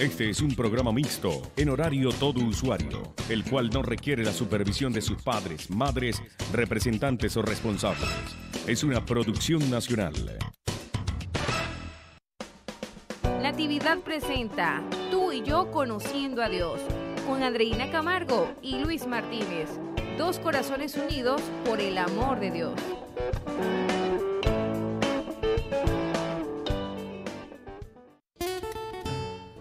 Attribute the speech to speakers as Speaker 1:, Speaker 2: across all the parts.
Speaker 1: Este es un programa mixto, en horario todo usuario, el cual no requiere la supervisión de sus padres, madres, representantes o responsables. Es una producción nacional.
Speaker 2: La actividad presenta Tú y yo conociendo a Dios, con Andreina Camargo y Luis Martínez, dos corazones unidos por el amor de Dios.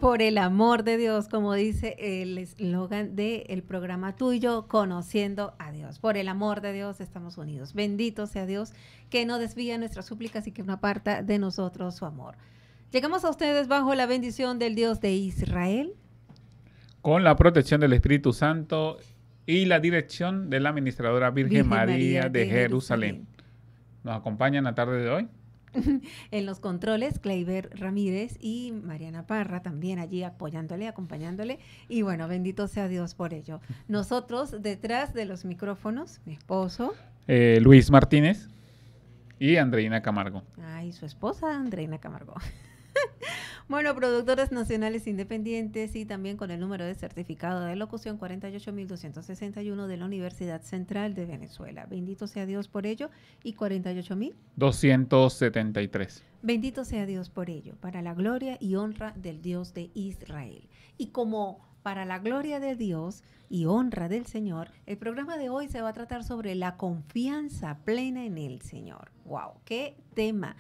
Speaker 2: por el amor de Dios, como dice el eslogan del programa tuyo, conociendo a Dios. Por el amor de Dios estamos unidos. Bendito sea Dios que no desvíe nuestras súplicas y que no aparta de nosotros su amor. Llegamos a ustedes bajo la bendición del Dios de Israel.
Speaker 1: Con la protección del Espíritu Santo y la dirección de la Administradora Virgen, María, de, Jerusalén. Nos acompaña en la tarde de hoy
Speaker 2: en los controles, Kleiber Ramírez y Mariana Parra también allí apoyándole, acompañándole. Y bueno, bendito sea Dios por ello. Nosotros, detrás de los micrófonos, mi esposo.
Speaker 1: Eh, Luis Martínez y Andreina
Speaker 2: Camargo. Ay, su esposa, Andreina Camargo. Bueno, productores nacionales independientes y también con el número de certificado de locución 48.261 de la Universidad Central de Venezuela. Bendito sea Dios por ello y
Speaker 1: 48.273.
Speaker 2: Bendito sea Dios por ello, para la gloria y honra del Dios de Israel. Y como para la gloria de Dios y honra del Señor, el programa de hoy se va a tratar sobre la confianza plena en el Señor. ¡Wow! ¡Qué tema!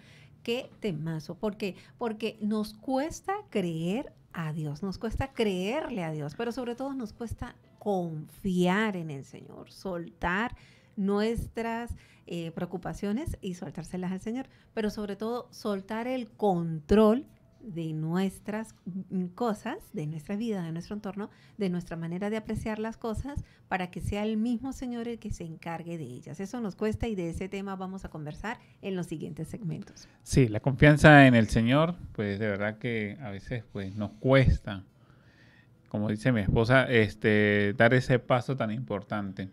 Speaker 2: qué temazo, porque porque nos cuesta creer a Dios, nos cuesta creerle a Dios, pero sobre todo nos cuesta confiar en el Señor, soltar nuestras eh, preocupaciones y soltárselas al Señor, pero sobre todo soltar el control de nuestras cosas, de nuestra vida, de nuestro entorno, de nuestra manera de apreciar las cosas, para que sea el mismo Señor el que se encargue de ellas. Eso nos cuesta y de ese tema vamos a conversar en los siguientes segmentos.
Speaker 1: Sí, la confianza en el Señor, pues de verdad que a veces pues nos cuesta, como dice mi esposa, este, dar ese paso tan importante.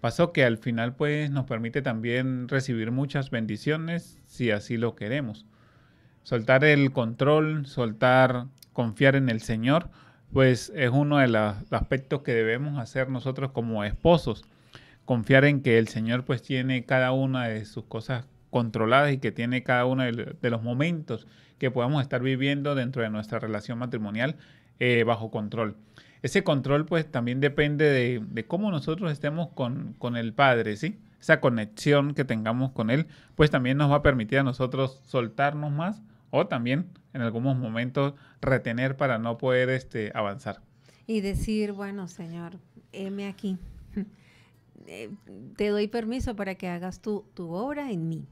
Speaker 1: Paso que al final pues nos permite también recibir muchas bendiciones si así lo queremos soltar el control, soltar, confiar en el Señor, pues es uno de los aspectos que debemos hacer nosotros como esposos. Confiar en que el Señor pues tiene cada una de sus cosas controladas y que tiene cada uno de los momentos que podamos estar viviendo dentro de nuestra relación matrimonial eh, bajo control. Ese control pues también depende de, cómo nosotros estemos con, con el Padre, ¿sí? esa conexión que tengamos con Él, pues también nos va a permitir a nosotros soltarnos más o también en algunos momentos retener para no poder este, avanzar.
Speaker 2: Y decir, bueno, Señor, heme aquí. Eh, te doy permiso para que hagas tu, tu obra en mí.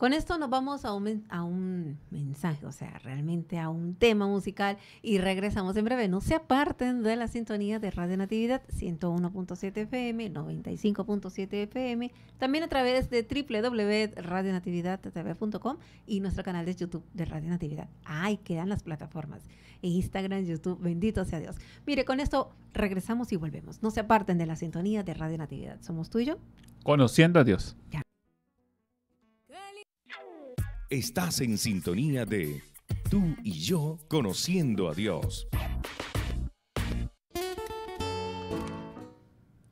Speaker 2: Con esto nos vamos a un, mensaje, o sea, realmente a un tema musical y regresamos en breve. No se aparten de la sintonía de Radio Natividad 101.7 FM, 95.7 FM, también a través de www.radionatividadtv.com y nuestro canal de YouTube de Radio Natividad. Ahí quedan las plataformas, Instagram, YouTube, bendito sea Dios. Mire, con esto regresamos y volvemos. No se aparten de la sintonía de Radio Natividad. Somos tú y yo.
Speaker 1: Conociendo a Dios. Estás en sintonía de Tú y yo conociendo a Dios.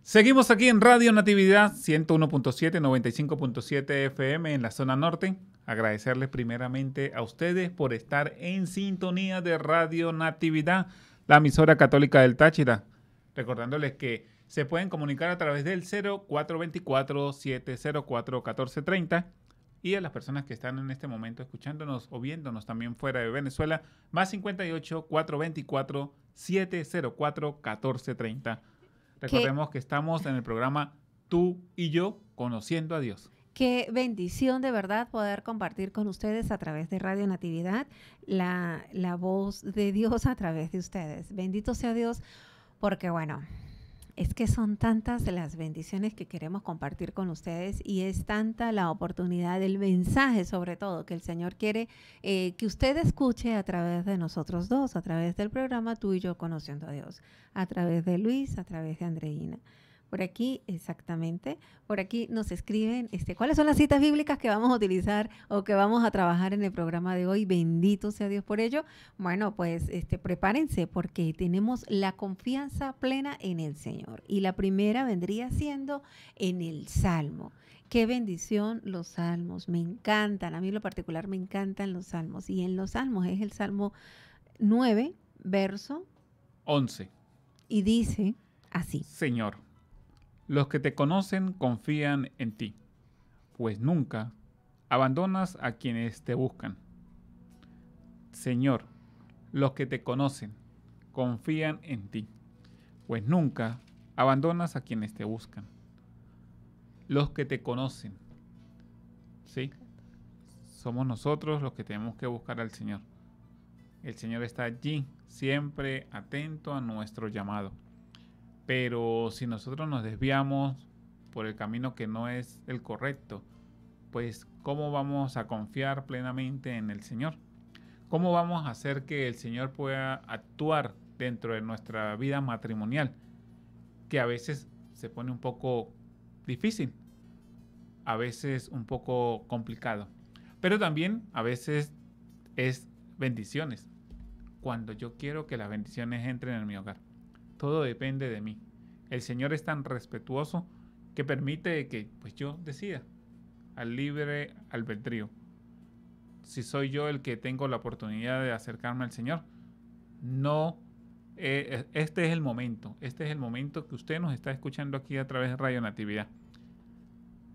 Speaker 1: Seguimos aquí en Radio Natividad 101.7, 95.7 FM en la zona norte. Agradecerles primeramente a ustedes por estar en sintonía de Radio Natividad, la emisora católica del Táchira. Recordándoles que se pueden comunicar a través del 0424-704-1430 y a las personas que están en este momento escuchándonos o viéndonos también fuera de Venezuela, más 58 424 704 1430. Recordemos que estamos en el programa Tú y yo conociendo a Dios.
Speaker 2: Qué bendición de verdad poder compartir con ustedes a través de Radio Natividad la, la voz de Dios a través de ustedes. Bendito sea Dios porque bueno, es que son tantas las bendiciones que queremos compartir con ustedes y es tanta la oportunidad del mensaje sobre todo que el Señor quiere eh, que usted escuche a través de nosotros dos, a través del programa Tú y yo conociendo a Dios, a través de Luis, a través de Andreina. Por aquí, exactamente. Por aquí nos escriben este, cuáles son las citas bíblicas que vamos a utilizar o que vamos a trabajar en el programa de hoy. Bendito sea Dios por ello. Bueno, pues este, prepárense porque tenemos la confianza plena en el Señor. Y la primera vendría siendo en el Salmo. Qué bendición los salmos. Me encantan. A mí en lo particular me encantan los salmos. Y en los salmos es el Salmo 9, verso 11. Y dice
Speaker 1: así. Señor los que te conocen confían en ti, pues nunca abandonas a quienes te buscan. Señor, los que te conocen confían en ti, pues nunca abandonas a quienes te buscan. Los que te conocen, ¿sí? Somos nosotros los que tenemos que buscar al Señor. El Señor está allí, siempre atento a nuestro llamado. Pero si nosotros nos desviamos por el camino que no es el correcto, pues ¿cómo vamos a confiar plenamente en el Señor? ¿Cómo vamos a hacer que el Señor pueda actuar dentro de nuestra vida matrimonial? Que a veces se pone un poco difícil, a veces un poco complicado, pero también a veces es bendiciones, cuando yo quiero que las bendiciones entren en mi hogar todo depende de mí. El Señor es tan respetuoso que permite que pues yo decida al libre albedrío. Si soy yo el que tengo la oportunidad de acercarme al Señor, no eh, eh, este es el momento, este es el momento que usted nos está escuchando aquí a través de Radio Natividad.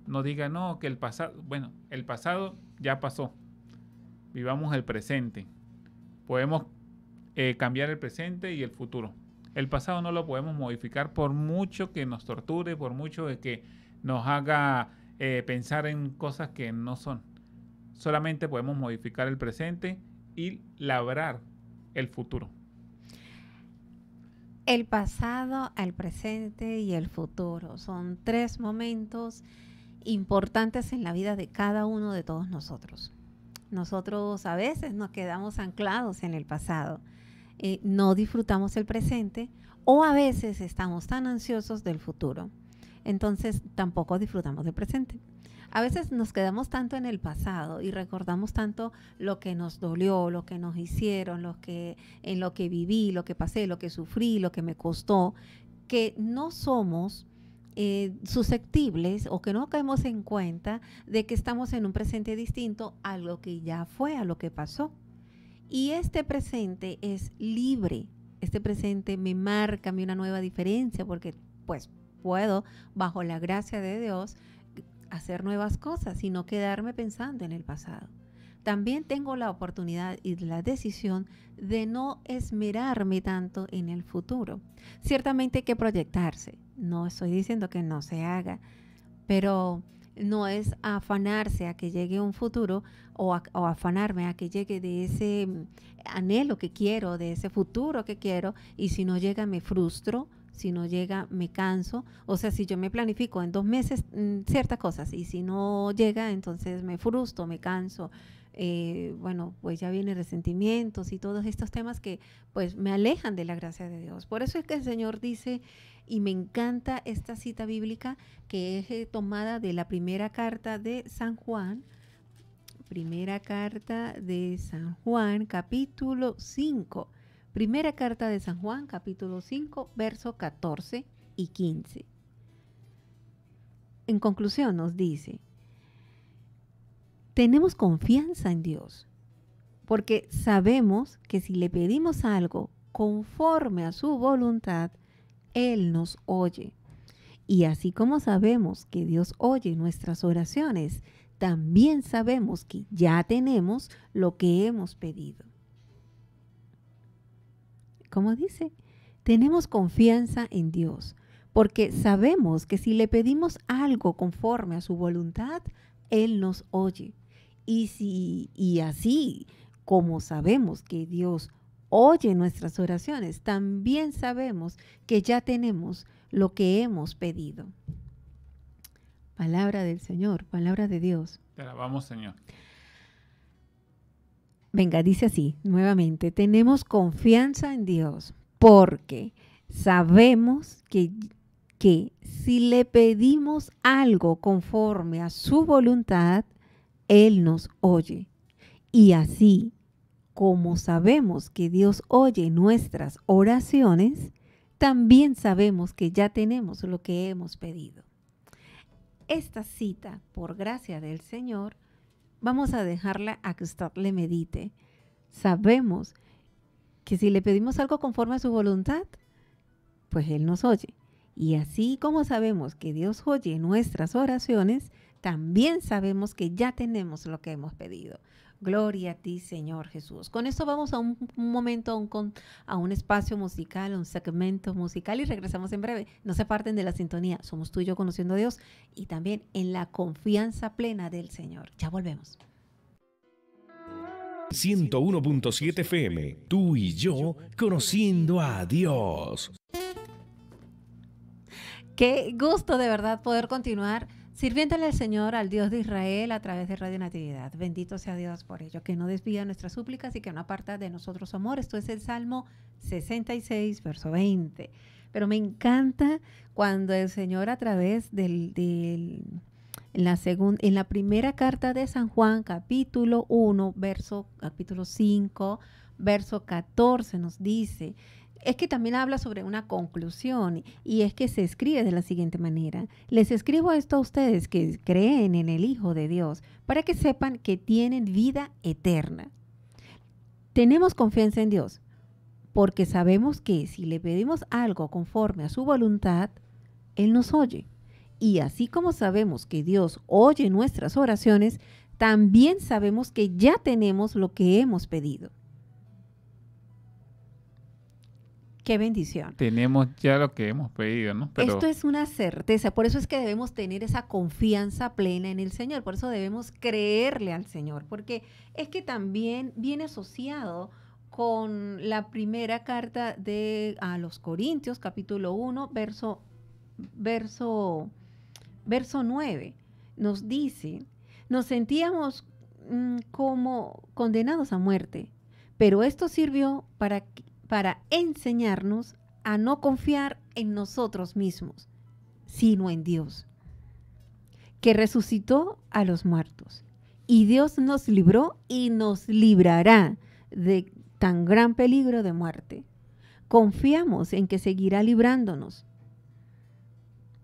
Speaker 1: No diga no que el pasado, bueno, el pasado ya pasó. Vivamos el presente. Podemos eh, cambiar el presente y el futuro. El pasado no lo podemos modificar por mucho que nos torture, por mucho que nos haga eh, pensar en cosas que no son. Solamente podemos modificar el presente y labrar el futuro.
Speaker 2: El pasado, el presente y el futuro son tres momentos importantes en la vida de cada uno de todos nosotros. Nosotros a veces nos quedamos anclados en el pasado eh, no disfrutamos el presente o a veces estamos tan ansiosos del futuro. Entonces tampoco disfrutamos del presente. A veces nos quedamos tanto en el pasado y recordamos tanto lo que nos dolió, lo que nos hicieron, lo que, en lo que viví, lo que pasé, lo que sufrí, lo que me costó, que no somos eh, susceptibles o que no caemos en cuenta de que estamos en un presente distinto a lo que ya fue, a lo que pasó. Y este presente es libre. Este presente me marca una nueva diferencia porque pues puedo, bajo la gracia de Dios, hacer nuevas cosas y no quedarme pensando en el pasado. También tengo la oportunidad y la decisión de no esmerarme tanto en el futuro. Ciertamente hay que proyectarse. No estoy diciendo que no se haga, pero no es afanarse a que llegue un futuro o, afanarme a que llegue de ese mm, anhelo que quiero, de ese futuro que quiero, y si no llega me frustro, si no llega me canso, o sea, si yo me planifico en dos meses mm, ciertas cosas y si no llega, entonces me frustro, me canso. Eh, bueno, pues ya vienen resentimientos y todos estos temas que pues me alejan de la gracia de Dios. Por eso es que el Señor dice y me encanta esta cita bíblica que es eh, tomada de la primera carta de San Juan. Primera carta de San Juan, capítulo 5. Primera carta de San Juan, capítulo 5, verso 14 y 15. En conclusión nos dice, tenemos confianza en Dios, porque sabemos que si le pedimos algo conforme a su voluntad, él nos oye. Y así como sabemos que Dios oye nuestras oraciones, también sabemos que ya tenemos lo que hemos pedido. Como dice, tenemos confianza en Dios, porque sabemos que si le pedimos algo conforme a su voluntad, Él nos oye. Y, si, y así como sabemos que Dios oye nuestras oraciones, también sabemos que ya tenemos lo que hemos pedido. Palabra del Señor, palabra de Dios.
Speaker 1: Te Señor.
Speaker 2: Venga, dice así nuevamente, tenemos confianza en Dios porque sabemos que, que si le pedimos algo conforme a su voluntad, Él nos oye. Y así como sabemos que Dios oye nuestras oraciones, también sabemos que ya tenemos lo que hemos pedido. Esta cita, por gracia del Señor, vamos a dejarla a que usted le medite. Sabemos que si le pedimos algo conforme a su voluntad, pues Él nos oye. Y así como sabemos que Dios oye nuestras oraciones, también sabemos que ya tenemos lo que hemos pedido. Gloria a ti, Señor Jesús. Con esto vamos a un, momento, a un, a un espacio musical, a un segmento musical y regresamos en breve. No se parten de la sintonía. Somos tú y yo conociendo a Dios y también en la confianza plena del Señor. Ya volvemos.
Speaker 1: 101.7 FM, tú y yo conociendo a Dios.
Speaker 2: Qué gusto de verdad poder continuar sirviéndole al Señor, al Dios de Israel, a través de Radio Natividad. Bendito sea Dios por ello, que no desvía nuestras súplicas y que no aparta de nosotros amor. Esto es el Salmo 66, verso 20. Pero me encanta cuando el Señor a través del, la, la primera carta de San Juan, capítulo 1, verso, capítulo 5, verso 14, nos dice, es que también habla sobre una conclusión y es que se escribe de la siguiente manera. Les escribo esto a ustedes que creen en el Hijo de Dios para que sepan que tienen vida eterna. Tenemos confianza en Dios porque sabemos que si le pedimos algo conforme a su voluntad, Él nos oye. Y así como sabemos que Dios oye nuestras oraciones, también sabemos que ya tenemos lo que hemos pedido. Qué bendición.
Speaker 1: Tenemos ya lo que hemos pedido, ¿no? Esto es
Speaker 2: una certeza, por eso es que debemos tener esa confianza plena en el Señor, por eso debemos creerle al Señor, porque es que también viene asociado con la primera carta de a los Corintios, capítulo 1, verso, verso, verso 9. Nos dice, nos sentíamos mm, como condenados a muerte, pero esto sirvió para que para enseñarnos a no confiar en nosotros mismos, sino en Dios, que resucitó a los muertos. Y Dios nos libró y nos librará de tan gran peligro de muerte. Confiamos en que seguirá librándonos.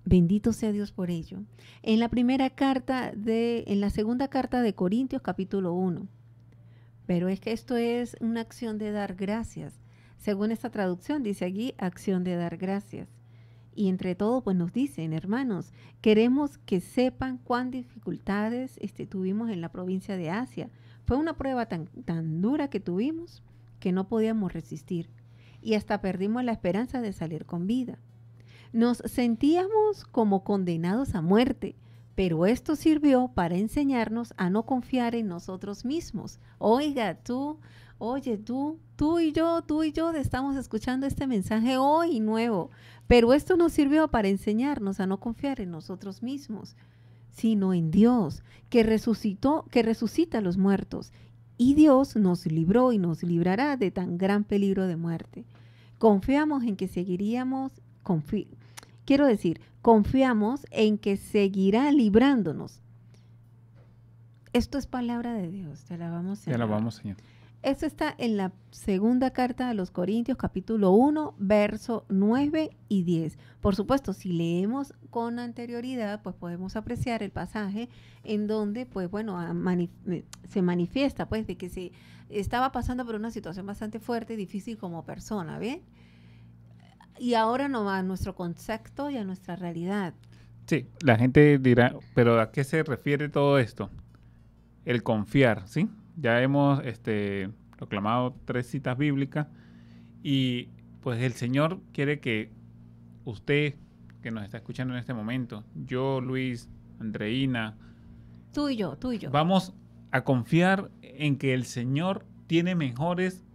Speaker 2: Bendito sea Dios por ello. En la primera carta de en la segunda carta de Corintios capítulo 1. Pero es que esto es una acción de dar gracias según esta traducción, dice aquí acción de dar gracias. Y entre todo, pues nos dicen, hermanos, queremos que sepan cuán dificultades este, tuvimos en la provincia de Asia. Fue una prueba tan, tan dura que tuvimos que no podíamos resistir y hasta perdimos la esperanza de salir con vida. Nos sentíamos como condenados a muerte, pero esto sirvió para enseñarnos a no confiar en nosotros mismos. Oiga, tú, oye, tú, tú y yo, tú y yo estamos escuchando este mensaje hoy nuevo, pero esto nos sirvió para enseñarnos a no confiar en nosotros mismos, sino en Dios, que resucitó, que resucita a los muertos, y Dios nos libró y nos librará de tan gran peligro de muerte. Confiamos en que seguiríamos, quiero decir, confiamos en que seguirá librándonos. Esto es palabra de Dios, te alabamos Señor. Te alabamos Señor. Eso está en la segunda carta de los Corintios, capítulo 1, verso 9 y 10. Por supuesto, si leemos con anterioridad, pues podemos apreciar el pasaje en donde, pues bueno, eh, se manifiesta, pues, de que se estaba pasando por una situación bastante fuerte difícil como persona, ¿bien? Y ahora nos va a nuestro concepto y a nuestra realidad.
Speaker 1: Sí, la gente dirá, pero ¿a qué se refiere todo esto? El confiar, ¿sí? Ya hemos este, proclamado tres citas bíblicas y pues el Señor quiere que usted que nos está escuchando en este momento, yo, Luis, Andreina,
Speaker 2: tú y yo, tú y yo,
Speaker 1: vamos a confiar en que el Señor tiene mejores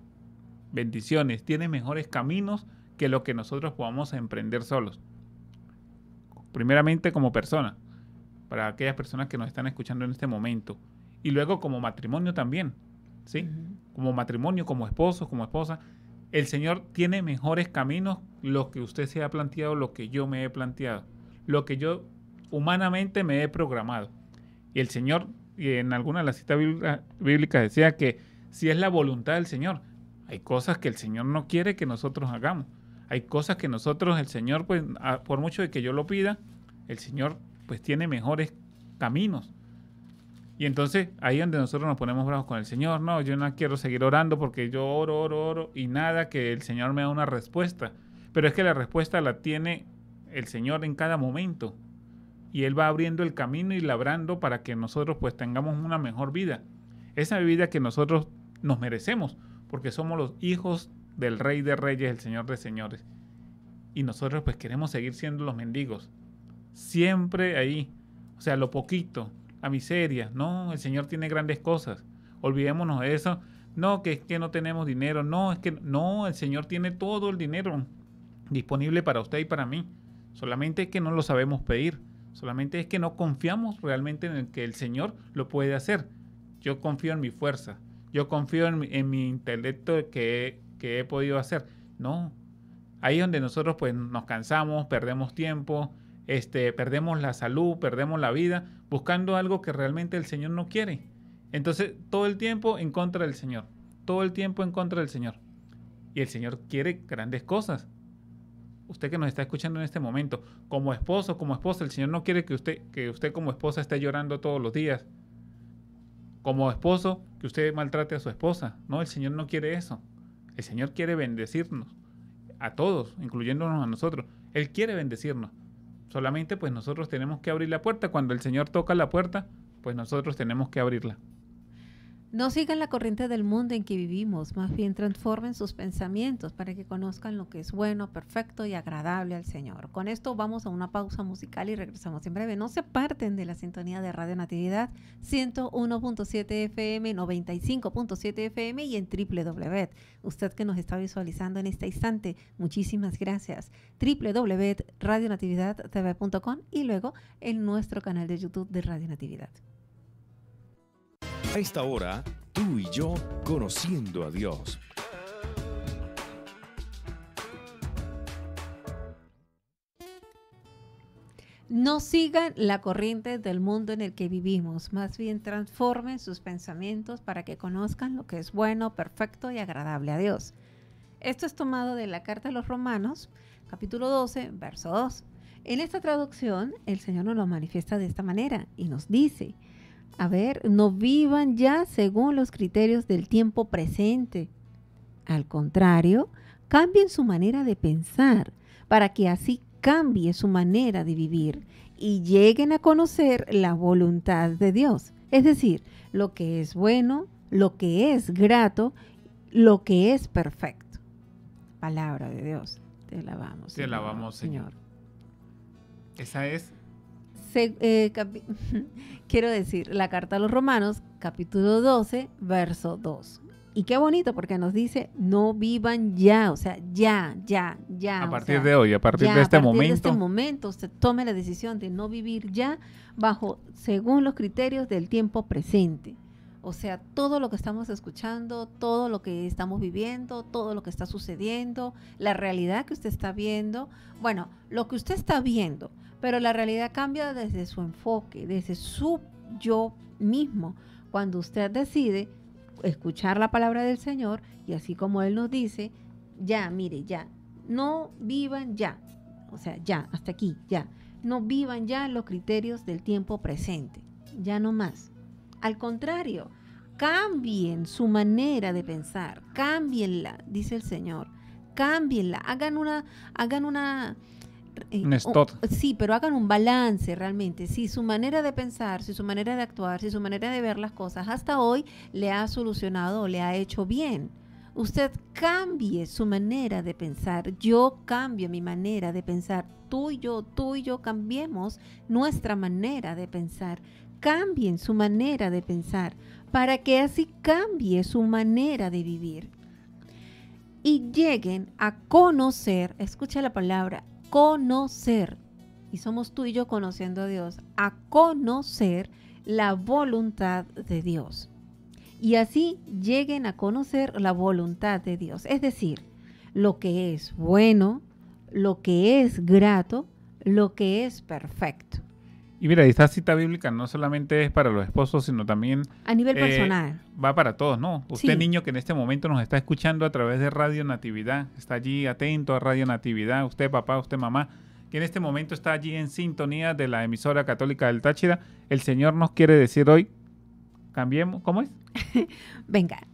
Speaker 1: bendiciones, tiene mejores caminos que lo que nosotros podamos emprender solos. Primeramente como persona, para aquellas personas que nos están escuchando en este momento, y luego como matrimonio también, ¿sí? Como matrimonio, como esposo, como esposa. El Señor tiene mejores caminos lo que usted se ha planteado, lo que yo me he planteado, lo que yo humanamente me he programado. Y el Señor, en alguna de las citas bíblicas decía que si es la voluntad del Señor, hay cosas que el Señor no quiere que nosotros hagamos. Hay cosas que nosotros, el Señor, pues, por mucho de que yo lo pida, el Señor pues tiene mejores caminos y entonces ahí donde nosotros nos ponemos brazos con el Señor, no, yo no quiero seguir orando porque yo oro, oro, oro y nada que el Señor me da una respuesta. Pero es que la respuesta la tiene el Señor en cada momento. Y Él va abriendo el camino y labrando para que nosotros pues tengamos una mejor vida. Esa vida que nosotros nos merecemos, porque somos los hijos del Rey de Reyes, el Señor de Señores. Y nosotros pues queremos seguir siendo los mendigos. Siempre ahí. O sea, lo poquito, miseria. No, el Señor tiene grandes cosas. Olvidémonos de eso. No, que es que no tenemos dinero. No, es que no, el Señor tiene todo el dinero disponible para usted y para mí. Solamente es que no lo sabemos pedir. Solamente es que no confiamos realmente en que el Señor lo puede hacer. Yo confío en mi fuerza. Yo confío en, mi intelecto que, que he podido hacer. No. Ahí es donde nosotros pues nos cansamos, perdemos tiempo, este, perdemos la salud, perdemos la vida, buscando algo que realmente el Señor no quiere. Entonces, todo el tiempo en contra del Señor, todo el tiempo en contra del Señor. Y el Señor quiere grandes cosas. Usted que nos está escuchando en este momento, como esposo, como esposa, el Señor no quiere que usted, que usted como esposa esté llorando todos los días. Como esposo, que usted maltrate a su esposa. No, el Señor no quiere eso. El Señor quiere bendecirnos, a todos, incluyéndonos a nosotros. Él quiere bendecirnos Solamente pues nosotros tenemos que abrir la puerta. Cuando el Señor toca la puerta, pues nosotros tenemos que abrirla.
Speaker 2: No sigan la corriente del mundo en que vivimos, más bien transformen sus pensamientos para que conozcan lo que es bueno, perfecto y agradable al Señor. Con esto vamos a una pausa musical y regresamos en breve. No se parten de la sintonía de Radio Natividad 101.7 FM, 95.7 FM y en www. E Usted que nos está visualizando en este instante, muchísimas gracias. www.radionatividadtv.com e y luego en nuestro canal de YouTube de Radio Natividad. A esta hora, tú y yo conociendo a Dios. No sigan la corriente del mundo en el que vivimos, más bien transformen sus pensamientos para que conozcan lo que es bueno, perfecto y agradable a Dios. Esto es tomado de la carta a los Romanos, capítulo 12, verso 2. En esta traducción, el Señor nos lo manifiesta de esta manera y nos dice, a ver, no vivan ya según los criterios del tiempo presente. Al contrario, cambien su manera de pensar para que así cambie su manera de vivir y lleguen a conocer la voluntad de Dios. Es decir, lo que es bueno, lo que es grato, lo que es perfecto. Palabra de Dios. Te alabamos. Te alabamos, Señor.
Speaker 1: Señor. Esa es
Speaker 2: eh, quiero decir, la carta a los romanos, capítulo 12, verso 2. Y qué bonito porque nos dice, no vivan ya, o sea, ya, ya, ya. A partir de hoy, a partir de este a partir momento. De este momento usted tome la decisión de no vivir ya bajo, según los criterios del tiempo presente. O sea, todo lo que estamos escuchando, todo lo que estamos viviendo, todo lo que está sucediendo, la realidad que usted está viendo, bueno, lo que usted está viendo, pero la realidad cambia desde su enfoque, desde su yo mismo. Cuando usted decide escuchar la palabra del Señor y así como Él nos dice, ya, mire, ya, no vivan ya, o sea, ya, hasta aquí, ya, no vivan ya los criterios del tiempo presente, ya no más. Al contrario, cambien su manera de pensar, cámbienla, dice el Señor, cámbienla, hagan una, hagan una, eh, sí, pero hagan un balance realmente. Si su manera de pensar, si su manera de actuar, si su manera de ver las cosas hasta hoy le ha solucionado le ha hecho bien. Usted cambie su manera de pensar, yo cambio mi manera de pensar, tú y yo, tú y yo cambiemos nuestra manera de pensar, cambien su manera de pensar para que así cambie su manera de vivir y lleguen a conocer, escucha la palabra, conocer, y somos tú y yo conociendo a Dios, a conocer la voluntad de Dios. Y así lleguen a conocer la voluntad de Dios, es decir, lo que es bueno, lo que es grato, lo que es perfecto.
Speaker 1: Y mira, esta cita bíblica no solamente es para los esposos, sino también... A nivel eh, personal. Va para todos, ¿no? Usted niño que en este momento nos está escuchando a través de Radio Natividad, está allí atento a Radio Natividad, usted papá, usted mamá, que en este momento está allí en sintonía de la emisora católica del Táchira, el Señor nos quiere decir hoy, cambiemos, ¿cómo es?
Speaker 2: Venga,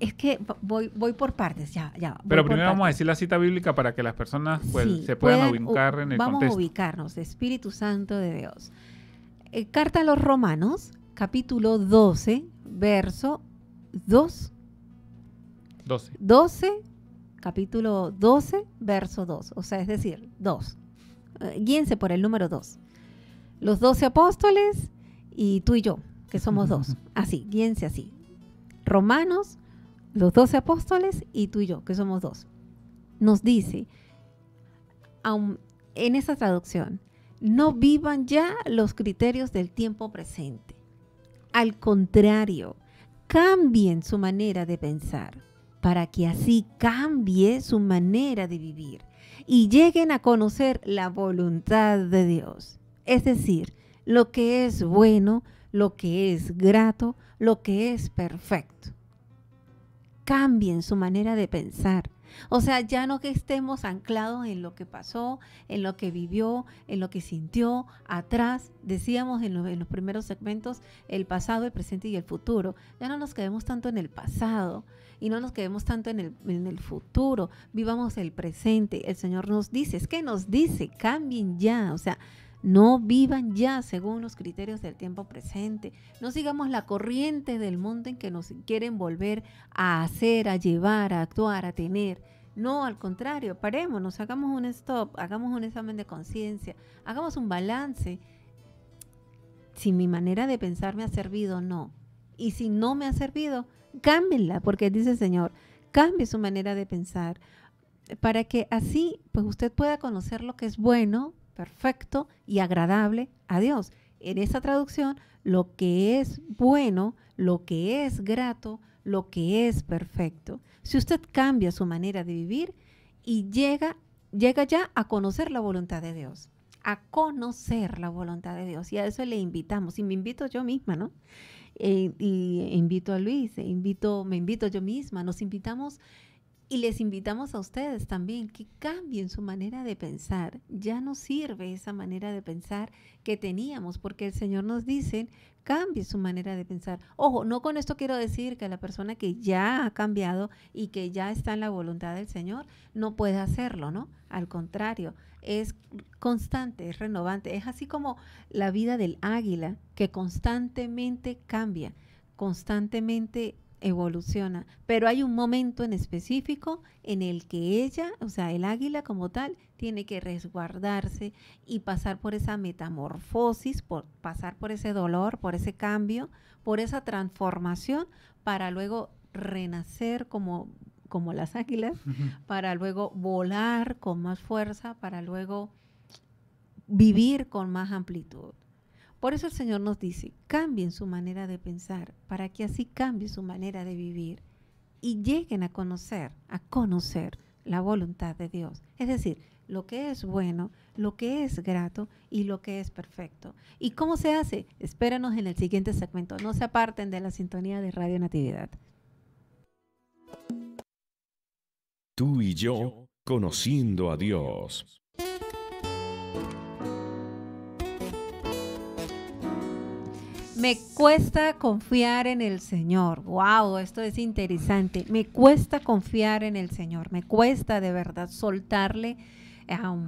Speaker 2: es que voy, voy por partes, ya, ya. Pero primero vamos
Speaker 1: a decir la cita bíblica para que las personas pues, se puedan, ubicar en el contexto. Vamos a
Speaker 2: ubicarnos, Espíritu Santo de Dios. Eh, Carta a los Romanos, capítulo 12, verso 2. 12. 12, capítulo 12, verso 2. O sea, es decir, 2. Eh, guíense por el número 2. Los 12 apóstoles y tú y yo, que somos dos. Así, guíense así. Romanos, los 12 apóstoles y tú y yo, que somos dos. Nos dice, en esa traducción, no vivan ya los criterios del tiempo presente. Al contrario, cambien su manera de pensar para que así cambie su manera de vivir y lleguen a conocer la voluntad de Dios. Es decir, lo que es bueno, lo que es grato, lo que es perfecto. Cambien su manera de pensar o sea, ya no que estemos anclados en lo que pasó, en lo que vivió, en lo que sintió, atrás, decíamos en los, primeros segmentos, el pasado, el presente y el futuro. Ya no nos quedemos tanto en el pasado y no nos quedemos tanto en el, en el futuro, vivamos el presente. El Señor nos dice, es que nos dice, cambien ya, o sea, no vivan ya según los criterios del tiempo presente. No sigamos la corriente del mundo en que nos quieren volver a hacer, a llevar, a actuar, a tener. No, al contrario, parémonos, hagamos un stop, hagamos un examen de conciencia, hagamos un balance. Si mi manera de pensar me ha servido, no. Y si no me ha servido, cámbienla, porque dice el Señor, cambie su manera de pensar para que así pues usted pueda conocer lo que es bueno, perfecto y agradable a Dios. En esa traducción, lo que es bueno, lo que es grato, lo que es perfecto. Si usted cambia su manera de vivir y llega, llega ya a conocer la voluntad de Dios, a conocer la voluntad de Dios. Y a eso le invitamos, y me invito yo misma, ¿no? Eh, y invito a Luis, e invito, me invito yo misma, nos invitamos y les invitamos a ustedes también que cambien su manera de pensar. Ya no sirve esa manera de pensar que teníamos, porque el Señor nos dice, cambie su manera de pensar. Ojo, no con esto quiero decir que la persona que ya ha cambiado y que ya está en la voluntad del Señor no puede hacerlo, ¿no? Al contrario, es constante, es renovante. Es así como la vida del águila, que constantemente cambia, constantemente evoluciona, pero hay un momento en específico en el que ella, o sea, el águila como tal, tiene que resguardarse y pasar por esa metamorfosis, por pasar por ese dolor, por ese cambio, por esa transformación para luego renacer como como las águilas, para luego volar con más fuerza, para luego vivir con más amplitud. Por eso el Señor nos dice, cambien su manera de pensar, para que así cambie su manera de vivir y lleguen a conocer, a conocer la voluntad de Dios. Es decir, lo que es bueno, lo que es grato y lo que es perfecto. ¿Y cómo se hace? Espéranos en el siguiente segmento. No se aparten de la sintonía de Radio Natividad. Tú y yo,
Speaker 1: conociendo a Dios.
Speaker 2: Me cuesta confiar en el Señor. Wow, esto es interesante. Me cuesta confiar en el Señor. Me cuesta de verdad soltarle.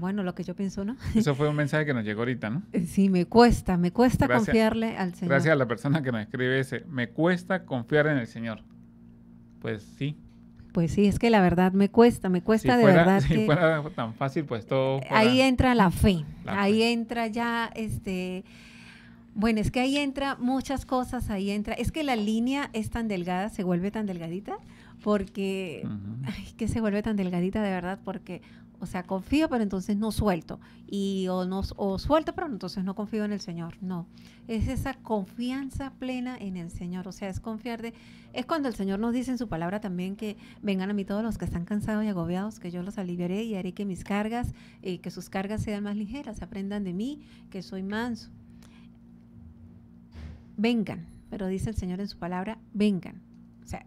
Speaker 2: bueno, lo que yo pienso, ¿no?
Speaker 1: Eso fue un mensaje que nos llegó ahorita, ¿no? Eh,
Speaker 2: sí, me cuesta, me cuesta confiarle al Señor. Gracias
Speaker 1: a la persona que nos escribe ese, me cuesta confiar en el Señor. Pues sí,
Speaker 2: pues sí, es que la verdad me cuesta, me cuesta de verdad. Si fuera
Speaker 1: tan fácil, pues todo. ahí
Speaker 2: entra la fe, ahí entra ya este bueno, es que ahí entra muchas cosas, ahí entra. Es que la línea es tan delgada, se vuelve tan delgadita, porque, ay, que se vuelve tan delgadita de verdad, porque, o sea, confío, pero entonces no suelto. Y o, no, o suelto, pero entonces no confío en el Señor. No, es esa confianza plena en el Señor. O sea, es confiar de... Es cuando el Señor nos dice en su palabra también que vengan a mí todos los que están cansados y agobiados, que yo los aliviaré y haré que mis cargas, eh, que sus cargas sean más ligeras, aprendan de mí, que soy manso vengan, pero dice el Señor en su palabra, vengan. O sea,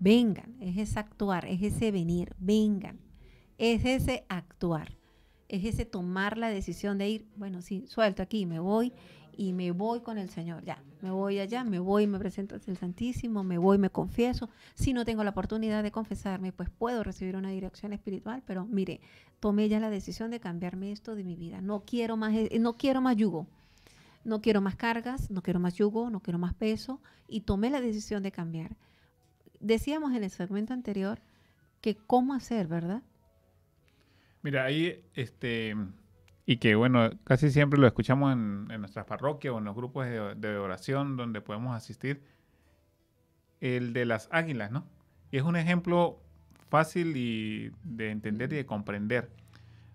Speaker 2: vengan, es ese actuar, es ese venir, vengan, es ese actuar, es ese tomar la decisión de ir, bueno, sí, suelto aquí, me voy y me voy con el Señor, ya, me voy allá, me voy, me presento ante el Santísimo, me voy, me confieso. Si no tengo la oportunidad de confesarme, pues puedo recibir una dirección espiritual, pero mire, tomé ya la decisión de cambiarme esto de mi vida. No quiero más, eh, no quiero más yugo no quiero más cargas, no quiero más yugo, no quiero más peso y tomé la decisión de cambiar. Decíamos en el segmento anterior que cómo hacer, ¿verdad?
Speaker 1: Mira, ahí, este, y que bueno, casi siempre lo escuchamos en, nuestras parroquias o en los grupos de, oración donde podemos asistir, el de las águilas, ¿no? Y es un ejemplo fácil y de entender y de comprender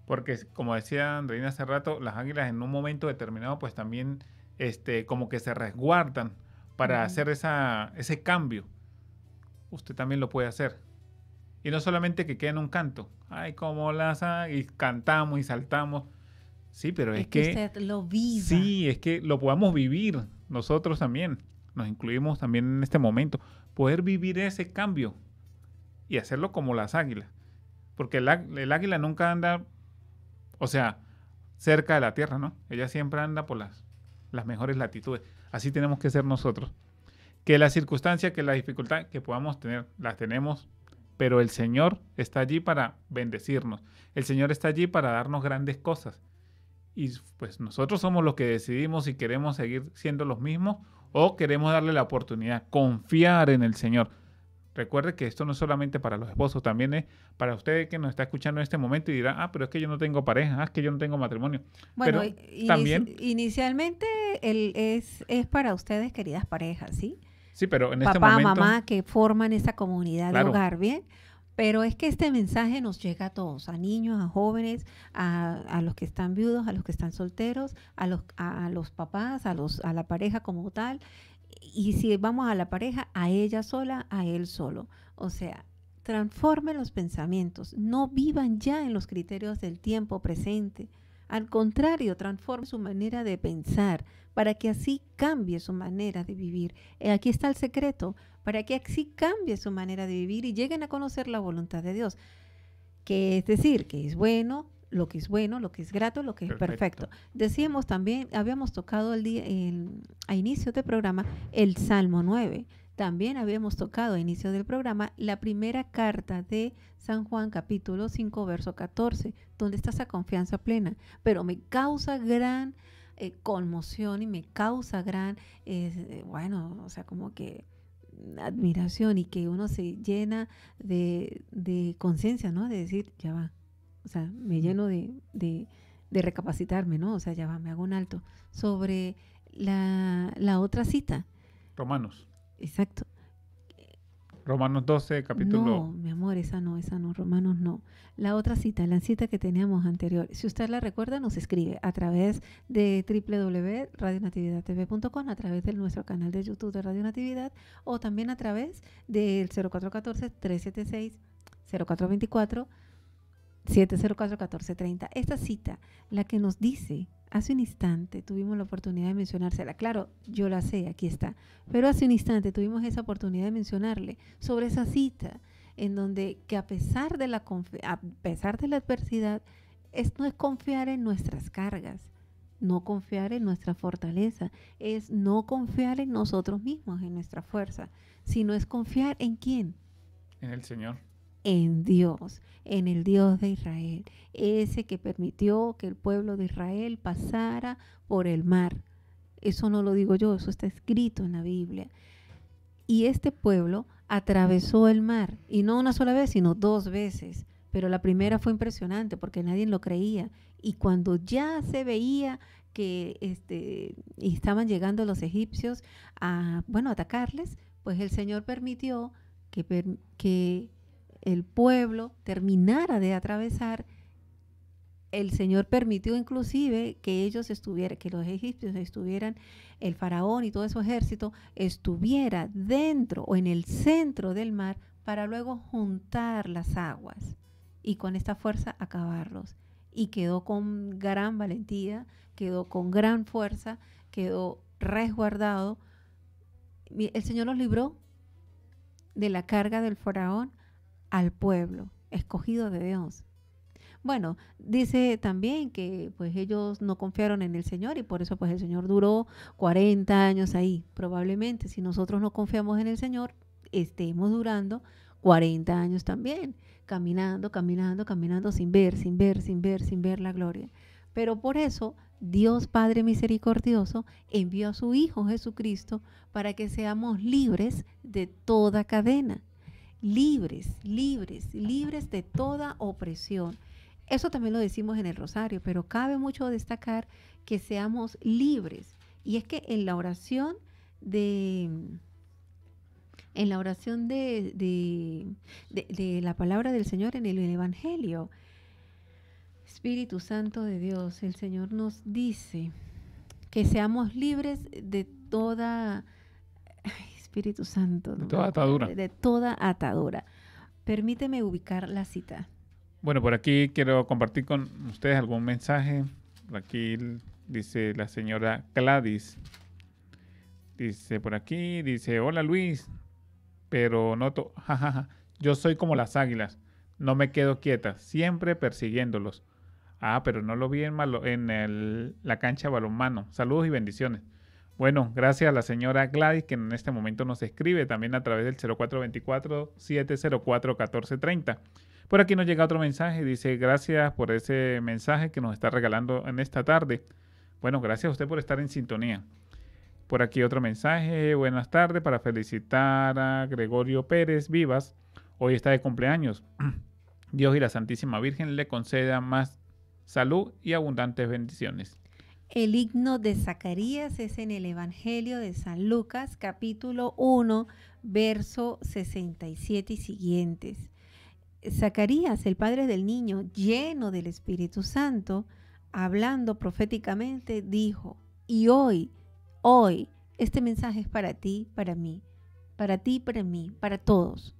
Speaker 1: porque como decía Andreina hace rato, las águilas en un momento determinado pues también este, como que se resguardan para hacer esa, ese cambio. Usted también lo puede hacer. Y no solamente que quede en un canto, ay, como las y cantamos y saltamos. Sí, pero es, que, usted
Speaker 2: lo viva.
Speaker 1: Sí, es que lo podamos vivir nosotros también. Nos incluimos también en este momento. Poder vivir ese cambio y hacerlo como las águilas. Porque el, el águila nunca anda o sea, cerca de la Tierra, ¿no? Ella siempre anda por las, las mejores latitudes. Así tenemos que ser nosotros. Que la circunstancia que la dificultad que podamos tener, las tenemos, pero el Señor está allí para bendecirnos. El Señor está allí para darnos grandes cosas. Y pues nosotros somos los que decidimos si queremos seguir siendo los mismos o queremos darle la oportunidad, confiar en el Señor. Recuerde que esto no es solamente para los esposos, también es para usted que nos está escuchando en este momento y dirá, ah, pero es que yo no tengo pareja, ah, es que yo no tengo matrimonio. Bueno, pero también...
Speaker 2: inicialmente el es, es para ustedes, queridas parejas, ¿sí? Sí, pero en este momento... Papá, mamá, que forman esa comunidad de hogar, ¿bien? Pero es que este mensaje nos llega a todos, a niños, a jóvenes, a, los que están viudos, a los que están solteros, a los, a los papás, a, los, a la pareja como tal. Y si vamos a la pareja, a ella sola, a él solo. O sea, transforme los pensamientos, no vivan ya en los criterios del tiempo presente. Al contrario, transforme su manera de pensar para que así cambie su manera de vivir. Eh, aquí está el secreto, para que así cambie su manera de vivir y lleguen a conocer la voluntad de Dios, que es decir, que es bueno, lo que es bueno, lo que es grato, lo que es perfecto. Decíamos también, habíamos tocado el día, a inicio del programa el Salmo 9. También habíamos tocado a inicio del programa la primera carta de San Juan capítulo 5 verso 14, donde está esa confianza plena. Pero me causa gran eh, conmoción y me causa gran, eh, bueno, o sea, como que admiración y que uno se llena de, de conciencia, ¿no? De decir, ya va, o sea, me lleno de, de, recapacitarme, ¿no? O sea, ya va, me hago un alto sobre la, la otra cita. Romanos. Exacto.
Speaker 1: Romanos 12, capítulo. No,
Speaker 2: mi amor, esa no, esa no, Romanos no. La otra cita, la cita que teníamos anterior, si usted la recuerda, nos escribe a través de www.radionatividadtv.com, a través de nuestro canal de YouTube de Radio Natividad o también a través del 0414-376-0424. 704-1430. Esta cita, la que nos dice, hace un instante tuvimos la oportunidad de mencionársela. Claro, yo la sé, aquí está. Pero hace un instante tuvimos esa oportunidad de mencionarle sobre esa cita en donde que a pesar de la, a pesar de la adversidad, es, no es confiar en nuestras cargas, no confiar en nuestra fortaleza, es no confiar en nosotros mismos, en nuestra fuerza, sino es confiar en quién. En el Señor en Dios, en el Dios de Israel, ese que permitió que el pueblo de Israel pasara por el mar. Eso no lo digo yo, eso está escrito en la Biblia. Y este pueblo atravesó el mar, y no una sola vez, sino dos veces. Pero la primera fue impresionante porque nadie lo creía. Y cuando ya se veía que este, estaban llegando los egipcios a, bueno, atacarles, pues el Señor permitió que el pueblo terminara de atravesar, el Señor permitió inclusive que ellos estuvieran, que los egipcios estuvieran, el faraón y todo su ejército estuviera dentro o en el centro del mar para luego juntar las aguas y con esta fuerza acabarlos. Y quedó con gran valentía, quedó con gran fuerza, quedó resguardado. El Señor los libró de la carga del faraón, al pueblo escogido de Dios. Bueno, dice también que pues ellos no confiaron en el Señor y por eso pues el Señor duró 40 años ahí. Probablemente si nosotros no confiamos en el Señor, estemos durando 40 años también, caminando, caminando, caminando sin ver, sin ver, sin ver, sin ver la gloria. Pero por eso Dios Padre Misericordioso envió a su Hijo Jesucristo para que seamos libres de toda cadena libres, libres, libres de toda opresión. Eso también lo decimos en el rosario, pero cabe mucho destacar que seamos libres. Y es que en la oración de, en la oración de, la palabra del Señor en el Evangelio. Espíritu Santo de Dios, el Señor nos dice que seamos libres de toda... Espíritu Santo. De toda atadura. De toda atadura. Permíteme ubicar la cita.
Speaker 1: Bueno, por aquí quiero compartir con ustedes algún mensaje. aquí dice la señora Gladys. Dice por aquí, dice, hola Luis, pero noto, jajaja, yo soy como las águilas, no me quedo quieta, siempre persiguiéndolos. Ah, pero no lo vi en, malo, en la cancha balonmano. Saludos y bendiciones. Bueno, gracias a la señora Gladys que en este momento nos escribe también a través del 0424-704-1430. Por aquí nos llega otro mensaje, dice gracias por ese mensaje que nos está regalando en esta tarde. Bueno, gracias a usted por estar en sintonía. Por aquí otro mensaje, buenas tardes para felicitar a Gregorio Pérez Vivas. Hoy está de cumpleaños. Dios y la Santísima Virgen le conceda más salud y abundantes bendiciones.
Speaker 2: El himno de Zacarías es en el Evangelio de San Lucas, capítulo 1, verso 67 y siguientes. Zacarías, el padre del niño, lleno del Espíritu Santo, hablando proféticamente, dijo, y hoy, hoy, este mensaje es para ti, para mí, para ti, para mí, para todos.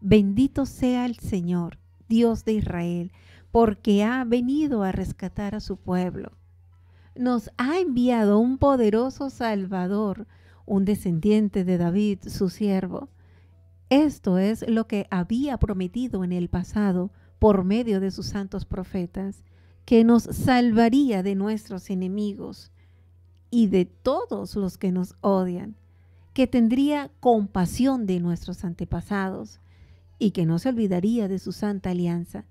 Speaker 2: Bendito sea el Señor, Dios de Israel, porque ha venido a rescatar a su pueblo nos ha enviado un poderoso Salvador, un descendiente de David, su siervo. Esto es lo que había prometido en el pasado por medio de sus santos profetas, que nos salvaría de nuestros enemigos y de todos los que nos odian, que tendría compasión de nuestros antepasados y que no se olvidaría de su santa alianza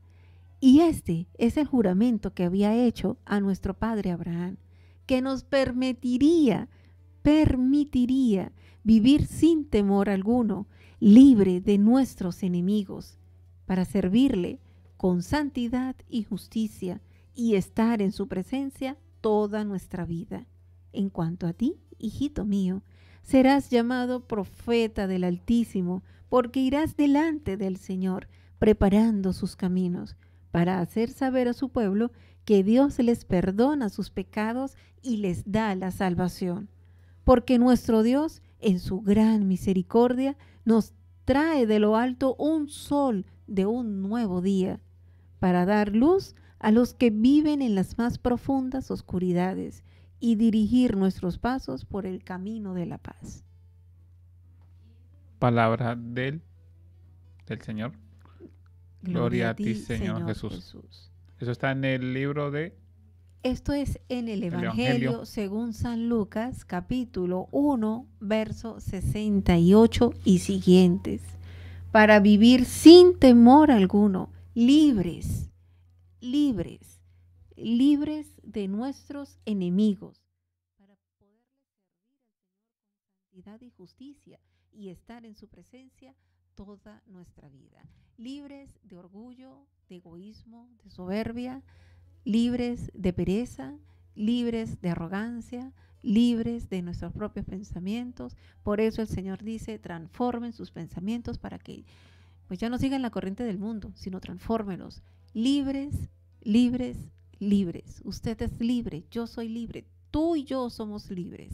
Speaker 2: y este es el juramento que había hecho a nuestro padre Abraham, que nos permitiría, permitiría vivir sin temor alguno, libre de nuestros enemigos, para servirle con santidad y justicia y estar en su presencia toda nuestra vida. En cuanto a ti, hijito mío, serás llamado profeta del Altísimo, porque irás delante del Señor, preparando sus caminos para hacer saber a su pueblo que Dios les perdona sus pecados y les da la salvación. Porque nuestro Dios, en su gran misericordia, nos trae de lo alto un sol de un nuevo día, para dar luz a los que viven en las más profundas oscuridades y dirigir nuestros pasos por el camino de la paz.
Speaker 1: Palabra del, del Señor.
Speaker 2: Gloria, a ti, Señor, Jesús.
Speaker 1: Eso está en el libro de...
Speaker 2: Esto es en el Evangelio, según San Lucas, capítulo 1, verso 68 y siguientes, para vivir sin temor alguno, libres, libres, libres de nuestros enemigos, para poder y justicia y estar en su presencia toda nuestra vida, libres de orgullo, de egoísmo, de soberbia, libres de pereza, libres de arrogancia, libres de nuestros propios pensamientos. Por eso el Señor dice, transformen sus pensamientos para que pues ya no sigan la corriente del mundo, sino transfórmelos. Libres, libres, libres. Usted es libre, yo soy libre, tú y yo somos libres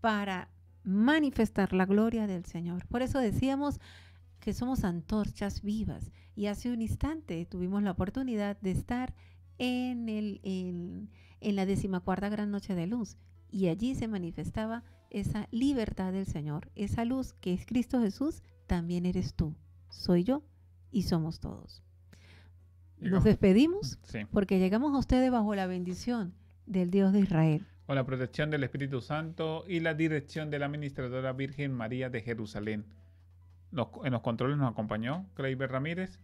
Speaker 2: para manifestar la gloria del Señor. Por eso decíamos, que somos antorchas vivas. Y hace un instante tuvimos la oportunidad de estar en, el, en, la decimacuarta gran noche de luz. Y allí se manifestaba esa libertad del Señor, esa luz que es Cristo Jesús, también eres tú, soy yo y somos todos. Nos despedimos porque llegamos a ustedes bajo la bendición del Dios de Israel.
Speaker 1: Con la protección del Espíritu Santo y la dirección de la Administradora Virgen María de Jerusalén en los controles nos acompañó Kleiber Ramírez.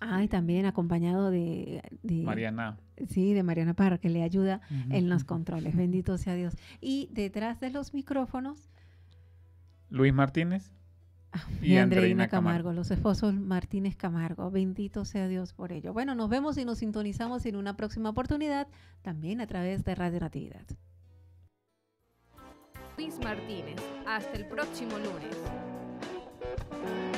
Speaker 2: Ay, también acompañado de, Mariana. Sí, de Mariana Parra, que le ayuda en los controles. Bendito sea Dios. Y detrás de los micrófonos.
Speaker 1: Luis Martínez. Ah, y, Andreina Camargo,
Speaker 2: los esposos Martínez Camargo. Bendito sea Dios por ello. Bueno, nos vemos y nos sintonizamos en una próxima oportunidad, también a través de Radio Natividad. Luis Martínez, hasta el próximo lunes. Thank you.